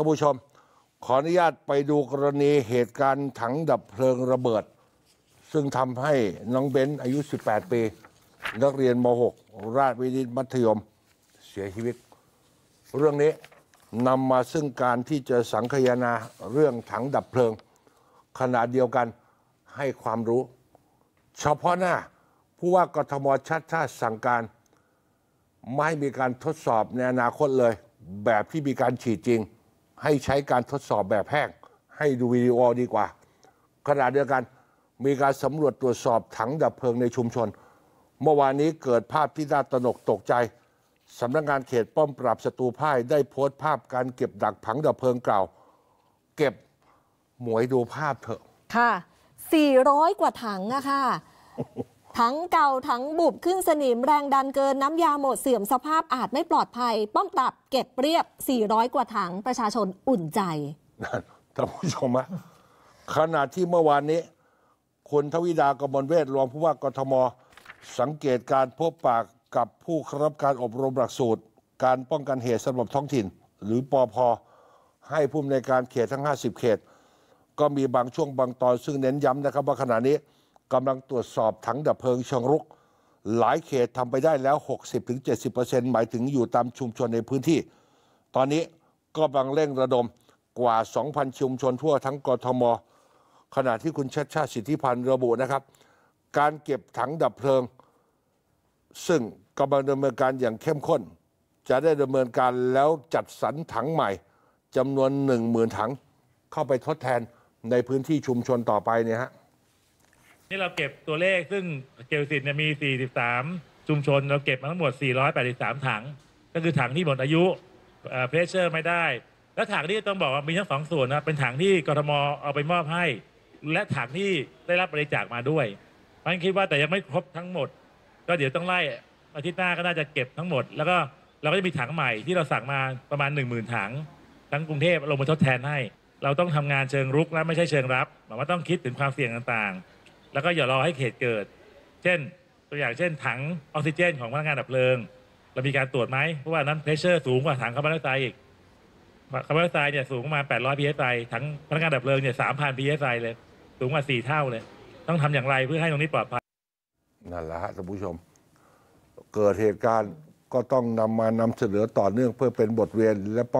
านผู้ชมขออนุญาตไปดูกรณีเหตุการณ์ถังดับเพลิงระเบิด ซึ่งทำให้น้องเบนซ์อายุ 18 ปีนักเรียนม .6 ราชวินิตมัธยมเสียชีวิต เรื่องนี้นำมาซึ่งการที่จะสังคยนาเรื่องถังดับเพลิงขณะเดียวกันให้ความรู้ เฉพาะหน้าผู้ว่ากทมชัดชาติสั่งการ ไม่มีการทดสอบในอนาคตเลย แบบที่มีการฉีดจริงให้ใช้การทดสอบแบบแห้ง ให้ดูวิดีโอดีกว่า ขณะเดียวกันมีการสำรวจตรวจสอบถังดับเพลิงในชุมชน เมื่อวานนี้เกิดภาพที่น่าตนกตกใจ สำนักงงานเขตป้อมปราบศัตรูพ่ายได้โพสต์ภาพการเก็บดักผังดับเพลิงเก่า เก็บหมวยดูภาพเถอะ ค่ะ400กว่าถังอะค่ะทั้งเก่า ทั้งบุบขึ้นสนิม แรงดันเกินน้ำยาหมดเสื่อมสภาพอาจไม่ปลอดภัย ป้อมตับเก็บเรียบ 400 กว่าถังประชาชนอุ่นใจ ท่านผู้ชมะขณะที่เมื่อวานนี้ คุณทวิดากมลเวทรองผู้ว่ากทมสังเกตการพบปากกับผู้ครับการอบรมหลักสูตร การป้องกันเหตุสำหรับท้องถิ่น หรือปอพอให้ผู้อในการเขตทั้ง 50 เขต ก็มีบางช่วงบางตอนซึ่งเน้นย้ำนะครับ ว่าขณะนี้กำลังตรวจสอบถังดับเพลิงชงรุกหลายเขตทำไปได้แล้ว 60-70%หมายถึงอยู่ตามชุมชนในพื้นที่ ตอนนี้ก็บังเร่งระดมกว่า 2,000 ชุมชนทั่วทั้งกรทมขณะที่คุณชัดชาติสิทธิพันธ์ระบุนะครับ การเก็บถังดับเพลิง ซึ่งกำลังดำเนินการอย่างเข้มข้น จะได้ดำเนินการแล้วจัดสรรถังใหม่จำนวน 1 0,000ถังเข้าไปทดแทนในพื้นที่ชุมชนต่อไปเนี่ยฮะนี่เราเก็บตัวเลขซึ่งเกลสิตเนี่ยมี 43 ชุมชนเราเก็บมาทั้งหมด 483 ถังก็คือถังที่หมดอายุเพรสเชอร์ไม่ได้ และถังที่ต้องบอกว่ามีทั้งสองส่วนนะ เป็นถังที่กรทมเอาไปมอบให้ และถังที่ได้รับบริจาคมาด้วยมันคิดว่าแต่ยังไม่ครบทั้งหมด ก็เดี๋ยวต้องไล่ อาทิตย์หน้าก็น่าจะเก็บทั้งหมด แล้วก็เราก็จะมีถังใหม่ที่เราสั่งมาประมาณ 1 0,000 ถัง ทั้งกรุงเทพลงมาทดแทนให้ เราต้องทำงานเชิงรุกและไม่ใช่เชิงรับ หมายว่าต้องคิดถึงความเสี่ยงต่างแล้วก็อย่ารอให้เหตุเกิด เช่น ตัวอย่างเช่น ถังออกซิเจนของพนักงานดับเพลิง เรามีการตรวจไหมเพราะว่านั้นเพรสเชอร์ สูงกว่าถังคาร์บอนไดออกไซด์อีกคาร์บอนไดออกไซด์เนี่ยสูงประมาณ800 psi ถังพนักงานดับเพลิงเนี่ย3,000 psi เลย สูงกว่า 4 เท่าเลย ต้องทำอย่างไรเพื่อให้ตรงนี้ปลอดภัยนั่นแหละฮะท่านผู้ชม เกิดเหตุการณ์ก็ต้องนำมานำเสนอต่อเนื่องเพื่อเป็นบทเรียนและป้อง